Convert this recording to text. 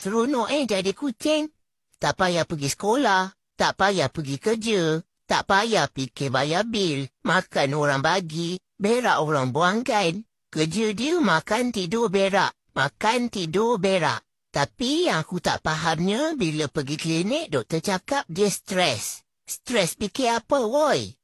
seronok eh jadi kucing. Tak payah pergi sekolah, tak payah pergi kerja, tak payah fikir bayar bil, makan orang bagi, berak orang buangkan. Kerja dia makan tidur berak, makan tidur berak. Tapi yang aku tak fahamnya bila pergi klinik doktor cakap dia stres. Stres fikir apa woi?